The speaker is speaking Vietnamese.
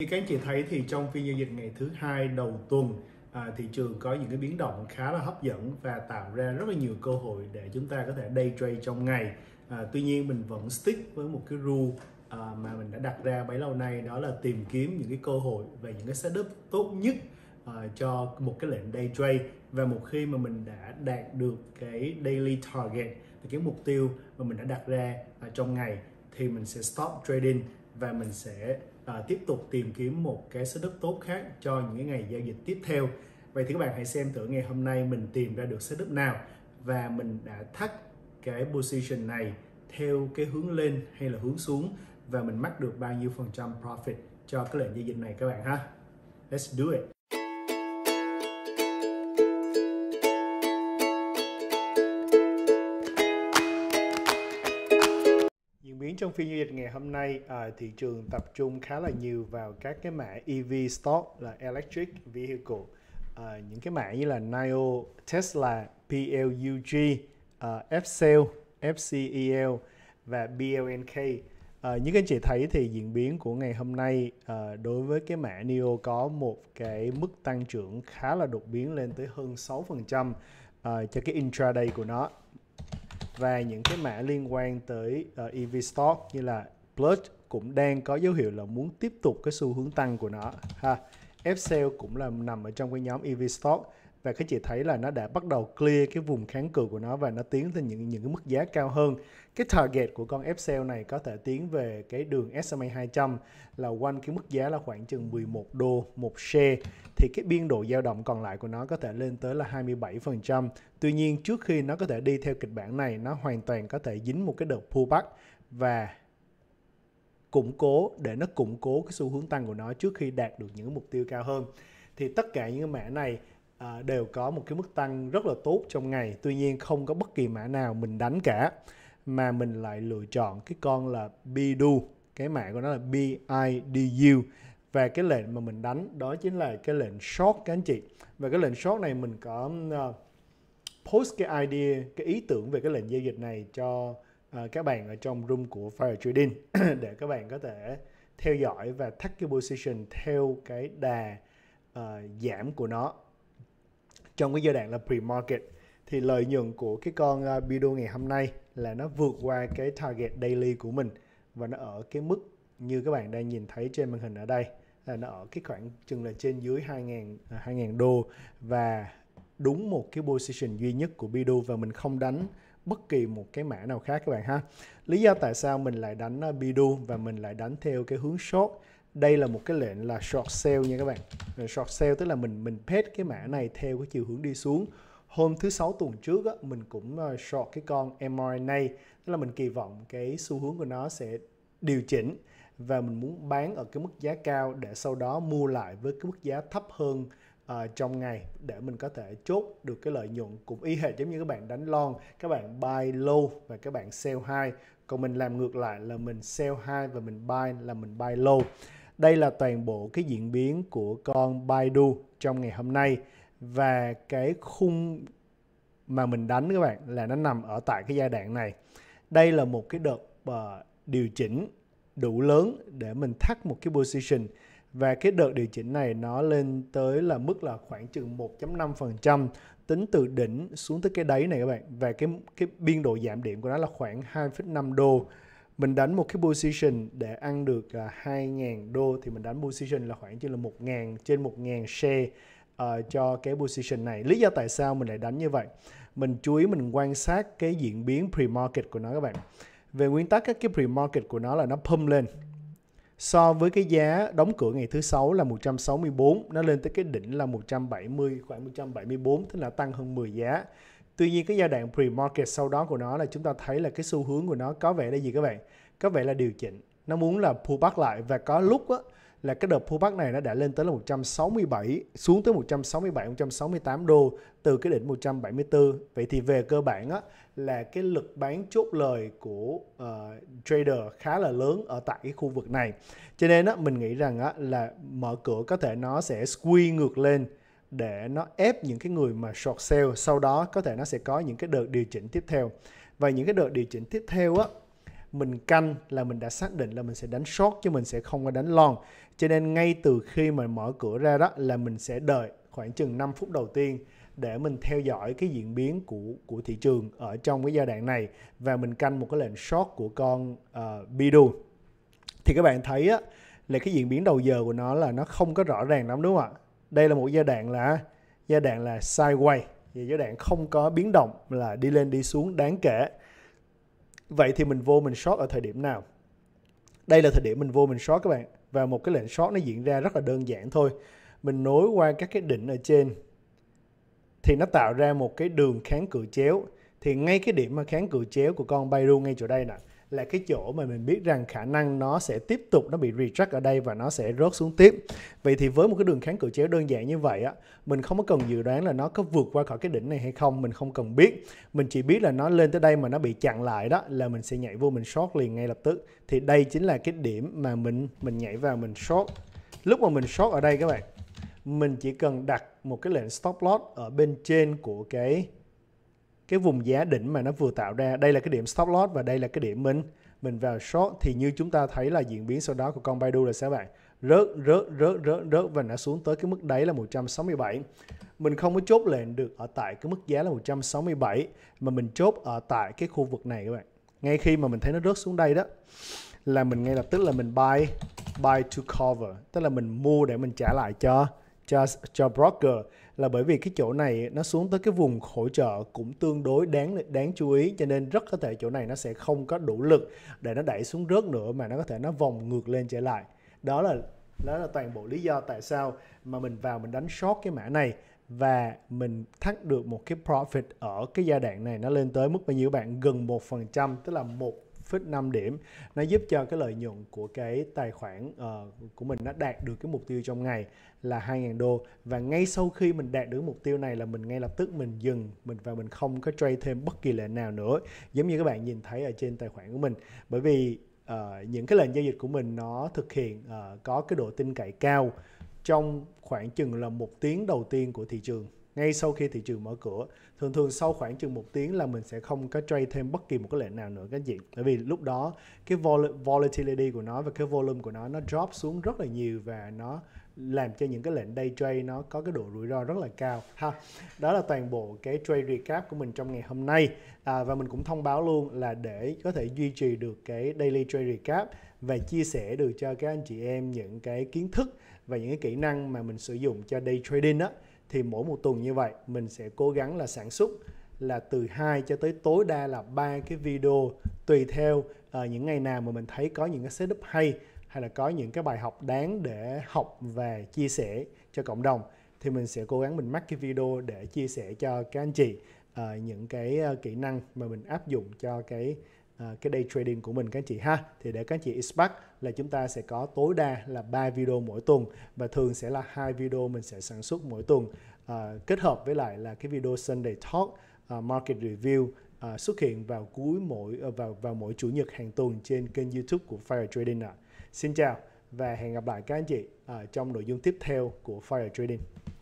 Như các anh chị thấy thì trong phiên giao dịch ngày thứ hai đầu tuần à, thị trường có những cái biến động khá là hấp dẫn và tạo ra rất là nhiều cơ hội để chúng ta có thể day trade trong ngày. À, tuy nhiên mình vẫn stick với một cái rule à, mà mình đã đặt ra bấy lâu nay đó là tìm kiếm những cái cơ hội về những cái setup tốt nhất à, cho một cái lệnh day trade và một khi mà mình đã đạt được cái daily target cái mục tiêu mà mình đã đặt ra à, trong ngày thì mình sẽ stop trading và mình sẽ à, tiếp tục tìm kiếm một cái số đất tốt khác cho những cái ngày giao dịch tiếp theo vậy thì các bạn hãy xem thử ngày hôm nay mình tìm ra được số đất nào và mình đã thắt cái position này theo cái hướng lên hay là hướng xuống và mình mắc được bao nhiêu phần trăm profit cho cái lệnh giao dịch này các bạn ha let's do it trong phiên giao dịch ngày hôm nay à, thị trường tập trung khá là nhiều vào các cái mã EV stock là electric vehicle à, những cái mã như là NIO, Tesla, PLUG, à, FCL, FCEL và BLNK. À, như các anh chị thấy thì diễn biến của ngày hôm nay à, đối với cái mã NIO có một cái mức tăng trưởng khá là đột biến lên tới hơn 6% à, cho cái intraday của nó và những cái mã liên quan tới uh, ờ, EV stock như là Plus cũng đang có dấu hiệu là muốn tiếp tục cái xu hướng tăng của nó ha. Fcell cũng là nằm ở trong cái nhóm EV stock và các chị thấy là nó đã bắt đầu clear cái vùng kháng cự của nó và nó tiến lên những những cái mức giá cao hơn cái target của con Fcell này có thể tiến về cái đường SMA 200 là quanh cái mức giá là khoảng chừng 11 đô một share thì cái biên độ dao động còn lại của nó có thể lên tới là 27%. Tuy nhiên trước khi nó có thể đi theo kịch bản này nó hoàn toàn có thể dính một cái đợt pullback và củng cố để nó củng cố cái xu hướng tăng của nó trước khi đạt được những mục tiêu cao hơn thì tất cả những mã này à, đều có một cái mức tăng rất là tốt trong ngày tuy nhiên không có bất kỳ mã nào mình đánh cả mà mình lại lựa chọn cái con là Bidu cái mã của nó là BIDU và cái lệnh mà mình đánh đó chính là cái lệnh short các anh chị và cái lệnh short này mình có ờ, post cái idea cái ý tưởng về cái lệnh giao dịch này cho uh, các bạn ở trong room của Fire Trading để các bạn có thể theo dõi và thắt cái position theo cái đà uh, giảm của nó trong cái giai đoạn là pre-market thì lợi nhuận của cái con à, Bido ngày hôm nay là nó vượt qua cái target daily của mình và nó ở cái mức như các bạn đang nhìn thấy trên màn hình ở đây là nó ở cái khoảng chừng là trên dưới 2.000 2.000 à, đô và đúng một cái position duy nhất của Bidu và mình không đánh bất kỳ một cái mã nào khác các bạn ha. Lý do tại sao mình lại đánh à, Bidu và mình lại đánh theo cái hướng short đây là một cái lệnh là short sale nha các bạn lệnh short sale tức là mình mình pet cái mã này theo cái chiều hướng đi xuống hôm thứ sáu tuần trước á, mình cũng ờ, short cái con mRNA tức là mình kỳ vọng cái xu hướng của nó sẽ điều chỉnh và mình muốn bán ở cái mức giá cao để sau đó mua lại với cái mức giá thấp hơn uh, trong ngày để mình có thể chốt được cái lợi nhuận cũng y hệt giống như các bạn đánh lon các bạn buy low và các bạn sell high còn mình làm ngược lại là mình sell high và mình buy là mình buy low đây là toàn bộ cái diễn biến của con Baidu trong ngày hôm nay và cái khung mà mình đánh các bạn là nó nằm ở tại cái giai đoạn này. Đây là một cái đợt ờ, điều chỉnh đủ lớn để mình thắt một cái position và cái đợt điều chỉnh này nó lên tới là mức là khoảng chừng 1.5% tính từ đỉnh xuống tới cái đáy này các bạn và cái cái biên độ giảm điểm của nó là khoảng 2,5 đô mình đánh một cái position để ăn được uh, à, 2.000 đô thì mình đánh position là khoảng trên là 1.000 trên 1.000 share uh, cho cái position này. Lý do tại sao mình lại đánh như vậy? Mình chú ý mình quan sát cái diễn biến pre-market của nó các bạn. Về nguyên tắc các cái pre-market của nó là nó pump lên. So với cái giá đóng cửa ngày thứ sáu là 164, nó lên tới cái đỉnh là 170 khoảng 174 tức là tăng hơn 10 giá. Tuy nhiên cái giai đoạn pre-market sau đó của nó là chúng ta thấy là cái xu hướng của nó có vẻ là gì các bạn? Có vẻ là điều chỉnh. Nó muốn là pullback lại và có lúc á, là cái đợt pullback này nó đã lên tới là 167 xuống tới 167 168 đô từ cái đỉnh 174. Vậy thì về cơ bản á là cái lực bán chốt lời của uh, trader khá là lớn ở tại cái khu vực này. Cho nên á mình nghĩ rằng á là mở cửa có thể nó sẽ squeeze ngược lên để nó ép những cái người mà short sale sau đó có thể nó sẽ có những cái đợt điều chỉnh tiếp theo và những cái đợt điều chỉnh tiếp theo á mình canh là mình đã xác định là mình sẽ đánh short chứ mình sẽ không có đánh long cho nên ngay từ khi mà mở cửa ra đó là mình sẽ đợi khoảng chừng 5 phút đầu tiên để mình theo dõi cái diễn biến của của thị trường ở trong cái giai đoạn này và mình canh một cái lệnh short của con uh, Bidu thì các bạn thấy á, là cái diễn biến đầu giờ của nó là nó không có rõ ràng lắm đúng không ạ đây là một giai đoạn là giai đoạn là sideways thì giai đoạn không có biến động là đi lên đi xuống đáng kể vậy thì mình vô mình short ở thời điểm nào đây là thời điểm mình vô mình short các bạn và một cái lệnh short nó diễn ra rất là đơn giản thôi mình nối qua các cái đỉnh ở trên thì nó tạo ra một cái đường kháng cự chéo thì ngay cái điểm mà kháng cự chéo của con luôn ngay chỗ đây nè là cái chỗ mà mình biết rằng khả năng nó sẽ tiếp tục nó bị retract ở đây và nó sẽ rớt xuống tiếp vậy thì với một cái đường kháng cự chéo đơn giản như vậy á mình không có cần dự đoán là nó có vượt qua khỏi cái đỉnh này hay không mình không cần biết mình chỉ biết là nó lên tới đây mà nó bị chặn lại đó là mình sẽ nhảy vô mình short liền ngay lập tức thì đây chính là cái điểm mà mình mình nhảy vào mình short lúc mà mình short ở đây các bạn mình chỉ cần đặt một cái lệnh stop loss ở bên trên của cái cái vùng giá đỉnh mà nó vừa tạo ra đây là cái điểm stop loss và đây là cái điểm mình mình vào short thì như chúng ta thấy là diễn biến sau đó của con Baidu là sao bạn rớt rớt rớt rớt rớt và nó xuống tới cái mức đáy là 167 mình không có chốt lệnh được ở tại cái mức giá là 167 mà mình chốt ở tại cái khu vực này các bạn ngay khi mà mình thấy nó rớt xuống đây đó là mình ngay lập tức là mình buy buy to cover tức là mình mua để mình trả lại cho cho cho broker là bởi vì cái chỗ này nó xuống tới cái vùng hỗ trợ cũng tương đối đáng đáng chú ý cho nên rất có thể chỗ này nó sẽ không có đủ lực để nó đẩy xuống rớt nữa mà nó có thể nó vòng ngược lên trở lại đó là đó là toàn bộ lý do tại sao mà mình vào mình đánh short cái mã này và mình thắt được một cái profit ở cái giai đoạn này nó lên tới mức bao nhiêu bạn gần một phần trăm tức là một 5 điểm nó giúp cho cái lợi nhuận của cái tài khoản uh, của mình nó đạt được cái mục tiêu trong ngày là 2.000 đô và ngay sau khi mình đạt được mục tiêu này là mình ngay lập tức mình dừng mình và mình không có trade thêm bất kỳ lệnh nào nữa giống như các bạn nhìn thấy ở trên tài khoản của mình bởi vì uh, những cái lệnh giao dịch của mình nó thực hiện uh, có cái độ tin cậy cao trong khoảng chừng là một tiếng đầu tiên của thị trường ngay sau khi thị trường mở cửa thường thường sau khoảng chừng một tiếng là mình sẽ không có trade thêm bất kỳ một cái lệnh nào nữa các chị bởi vì lúc đó cái vol volatility của nó và cái volume của nó nó drop xuống rất là nhiều và nó làm cho những cái lệnh day trade nó có cái độ rủi ro rất là cao ha đó là toàn bộ cái trade recap của mình trong ngày hôm nay à, và mình cũng thông báo luôn là để có thể duy trì được cái daily trade recap và chia sẻ được cho các anh chị em những cái kiến thức và những cái kỹ năng mà mình sử dụng cho day trading đó thì mỗi một tuần như vậy mình sẽ cố gắng là sản xuất là từ 2 cho tới tối đa là ba cái video tùy theo uh, những ngày nào mà mình thấy có những cái setup hay hay là có những cái bài học đáng để học và chia sẻ cho cộng đồng thì mình sẽ cố gắng mình mắc cái video để chia sẻ cho các anh chị uh, những cái uh, kỹ năng mà mình áp dụng cho cái À, cái day trading của mình các anh chị ha thì để các anh chị expect là chúng ta sẽ có tối đa là 3 video mỗi tuần và thường sẽ là hai video mình sẽ sản xuất mỗi tuần à, kết hợp với lại là cái video Sunday Talk uh, Market Review uh, xuất hiện vào cuối mỗi uh, vào vào mỗi chủ nhật hàng tuần trên kênh YouTube của Fire Trading ạ. À. Xin chào và hẹn gặp lại các anh chị uh, trong nội dung tiếp theo của Fire Trading.